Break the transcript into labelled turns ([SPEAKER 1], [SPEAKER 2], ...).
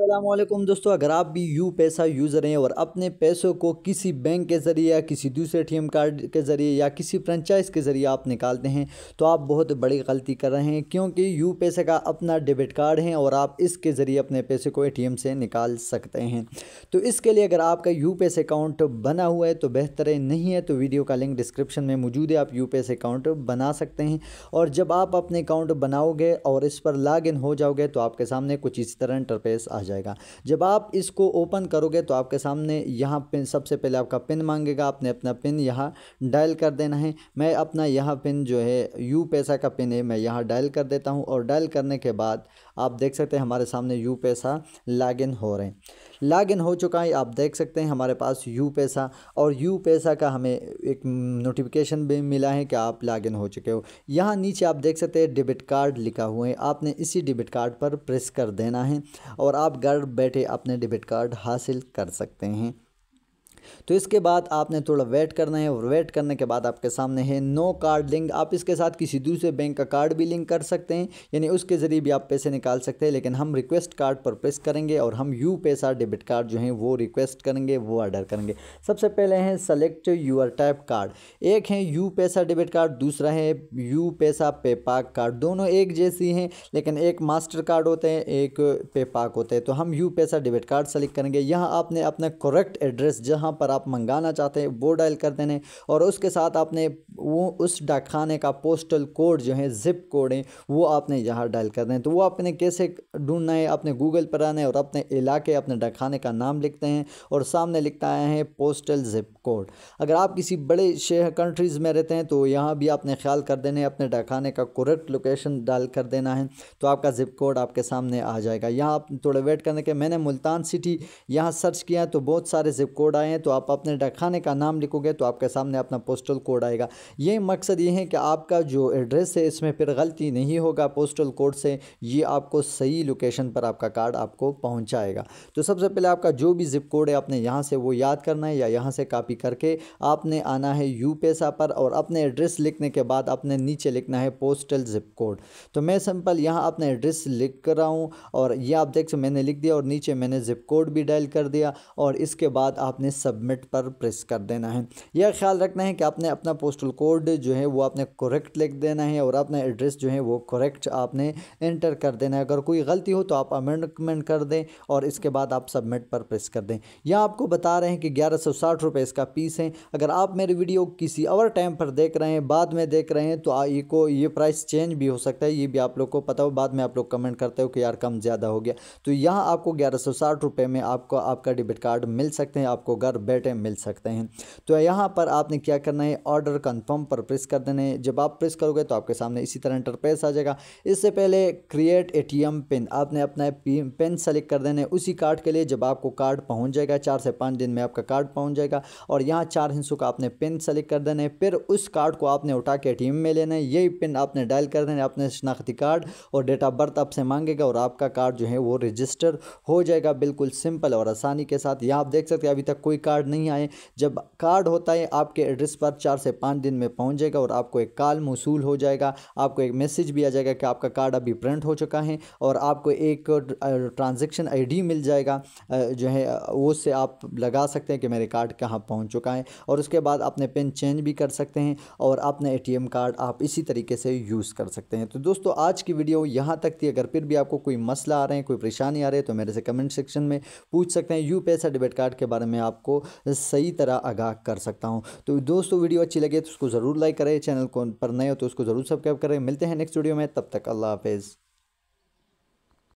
[SPEAKER 1] अल्लाम दोस्तों अगर आप भी यू पैसा यूज़र हैं और अपने पैसों को किसी बैंक के ज़रिए या किसी दूसरे एटीएम कार्ड के ज़रिए या किसी फ्रेंचाइज के ज़रिए आप निकालते हैं तो आप बहुत बड़ी गलती कर रहे हैं क्योंकि यू पैसा का अपना डेबिट कार्ड है और आप इसके ज़रिए अपने पैसे को एटीएम से निकाल सकते हैं तो इसके लिए अगर आपका यू पैसे अकाउंट बना हुआ है तो बेहतर है नहीं है तो वीडियो का लिंक डिस्क्रिप्शन में मौजूद है आप यू पैसे अकाउंट बना सकते हैं और जब आप अपने अकाउंट बनाओगे और इस पर लॉग हो जाओगे तो आपके सामने कुछ इस तरह इंटरपेस आ आ जाएगा जब आप इसको ओपन करोगे तो आपके सामने यहाँ पिन सबसे पहले आपका पिन मांगेगा आपने अपना पिन यहाँ डायल कर देना है मैं अपना यहाँ पिन जो है यू पैसा का पिन है मैं यहाँ डायल कर देता हूँ और डायल करने के बाद आप देख सकते हैं हमारे सामने यू पैसा लॉग हो रहे हैं लॉगिन हो चुका है आप देख सकते हैं हमारे पास यू पैसा और यू पैसा का हमें एक नोटिफिकेशन भी मिला है कि आप लॉगिन हो चुके हो यहाँ नीचे आप देख सकते हैं डेबिट कार्ड लिखा हुआ है आपने इसी डेबिट कार्ड पर प्रेस कर देना है और आप घर बैठे अपने डेबिट कार्ड हासिल कर सकते हैं तो इसके बाद आपने थोड़ा वेट करना है और वेट करने के बाद आपके सामने है नो कार्ड लिंक आप इसके साथ किसी दूसरे बैंक का कार्ड भी लिंक कर सकते हैं यानी उसके ज़रिए भी आप पैसे निकाल सकते हैं लेकिन हम रिक्वेस्ट कार्ड पर प्रेस करेंगे और हम यू पैसा डेबिट कार्ड जो है वो रिक्वेस्ट करेंगे वो ऑर्डर करेंगे सबसे पहले हैं सेलेक्ट यूर टाइप कार्ड एक है यू पैसा डेबिट कार्ड दूसरा है यू पैसा पेपाक कार्ड दोनों एक जैसी हैं लेकिन एक मास्टर कार्ड होते हैं एक पेपाक होते हैं तो हम यू पैसा डेबिट कार्ड सेलेक्ट करेंगे यहाँ आपने अपना करेक्ट एड्रेस जहाँ पर आप मंगाना चाहते हैं वो डायल कर देने और उसके साथ आपने वो उस डाकखाने का पोस्टल कोड जो है ज़िप कोड है वो आपने यहाँ डायल कर दें तो वो आपने कैसे ढूंढना है अपने गूगल पर आना है और अपने इलाके अपने डाकखाने का नाम लिखते हैं और सामने लिखता है पोस्टल ज़िप कोड अगर आप किसी बड़े शहर कंट्रीज़ में रहते हैं तो यहाँ भी आपने ख्याल कर देने अपने डाकखाने का करेक्ट लोकेशन डाल कर देना है तो आपका ज़िप कोड आपके सामने आ जाएगा यहाँ आप थोड़े वेट करने के मैंने मुल्तान सिटी यहाँ सर्च किया तो बहुत सारे ज़िप कोड आए हैं तो आप आप अपने डाकखाने का नाम लिखोगे तो आपके सामने अपना पोस्टल कोड आएगा ये मकसद ये है कि आपका जो एड्रेस है इसमें फिर गलती नहीं होगा पोस्टल कोड से ये आपको सही लोकेशन पर आपका कार्ड आपको पहुँचाएगा तो सबसे पहले आपका जो भी जिप कोड है आपने यहाँ से वो याद करना है या यहाँ से कापी करके आपने आना है यू पैसा पर और अपने एड्रेस लिखने के बाद अपने नीचे लिखना है पोस्टल जिप कोड तो मैं सिंपल यहाँ अपना एड्रेस लिख कर रहा हूँ और ये आप देख सकते मैंने लिख दिया और नीचे मैंने जिप कोड भी डायल कर दिया और इसके बाद आपने सबमिट सबमिट पर प्रेस कर देना है यह ख्याल रखना है कि आपने अपना पोस्टल कोड जो है वो आपने करेक्ट लिख देना है और अपना एड्रेस जो है वो करेक्ट आपने इंटर कर देना है अगर कोई गलती हो तो आप अमेंडमेंट कर दें और इसके बाद आप सबमिट पर प्रेस कर दें यह आपको बता रहे हैं कि ग्यारह सौ साठ रुपये इसका पीस है अगर आप मेरी वीडियो किसी और टाइम पर देख रहे हैं बाद में देख रहे हैं तो ये को ये प्राइस चेंज भी हो सकता है ये भी आप लोग को पता हो बाद में आप लोग कमेंट करते हो कि यार कम ज़्यादा हो गया तो यहाँ आपको ग्यारह सौ साठ रुपये में आपको आपका डेबिट कार्ड मिल सकते हैं आपको घर बैठ टिकटें मिल सकते हैं तो यहाँ पर आपने क्या करना है ऑर्डर कन्फर्म पर प्रेस कर देना है जब आप प्रेस करोगे तो आपके सामने इसी तरह इंटरपेस आ जाएगा इससे पहले क्रिएट ए पिन आपने अपना पिन सेलेक्ट कर देना है उसी कार्ड के लिए जब आपको कार्ड पहुँच जाएगा चार से पाँच दिन में आपका कार्ड पहुँच जाएगा और यहाँ चार हिंसों का आपने पिन सेलेक्ट कर देना है फिर उस कार्ड को आपने उठा के ए में लेना है यही पिन आपने डायल कर देना है अपने शनाख्ती कार्ड और डेट ऑफ बर्थ आपसे मांगेगा और आपका कार्ड जो है वो रजिस्टर हो जाएगा बिल्कुल सिंपल और आसानी के साथ यहाँ आप देख सकते हैं अभी तक कोई कार्ड नहीं आए जब कार्ड होता है आपके एड्रेस पर चार से पाँच दिन में पहुँच जाएगा और आपको एक कॉल मौसूल हो जाएगा आपको एक मैसेज भी आ जाएगा कि आपका कार्ड अभी प्रिंट हो चुका है और आपको एक ट्रांजेक्शन आई मिल जाएगा जो है उससे आप लगा सकते हैं कि मेरे कार्ड कहाँ पहुँच चुका है और उसके बाद अपने पिन चेंज भी कर सकते हैं और अपने एटीएम कार्ड आप इसी तरीके से यूज़ कर सकते हैं तो दोस्तों आज की वीडियो यहाँ तक थी अगर फिर भी आपको कोई मसला आ रहे हैं कोई परेशानी आ रही है तो मेरे से कमेंट सेक्शन में पूछ सकते हैं यू पैसा डेबिट कार्ड के बारे में आपको सही तरह आगाह कर सकता हूँ तो दोस्तों वीडियो अच्छी लगे तो उसको ज़रूर लाइक करें चैनल को पर नए हो तो उसको ज़रूर सब्सक्राइब करें मिलते हैं नेक्स्ट वीडियो में तब तक अल्लाह हाफिज़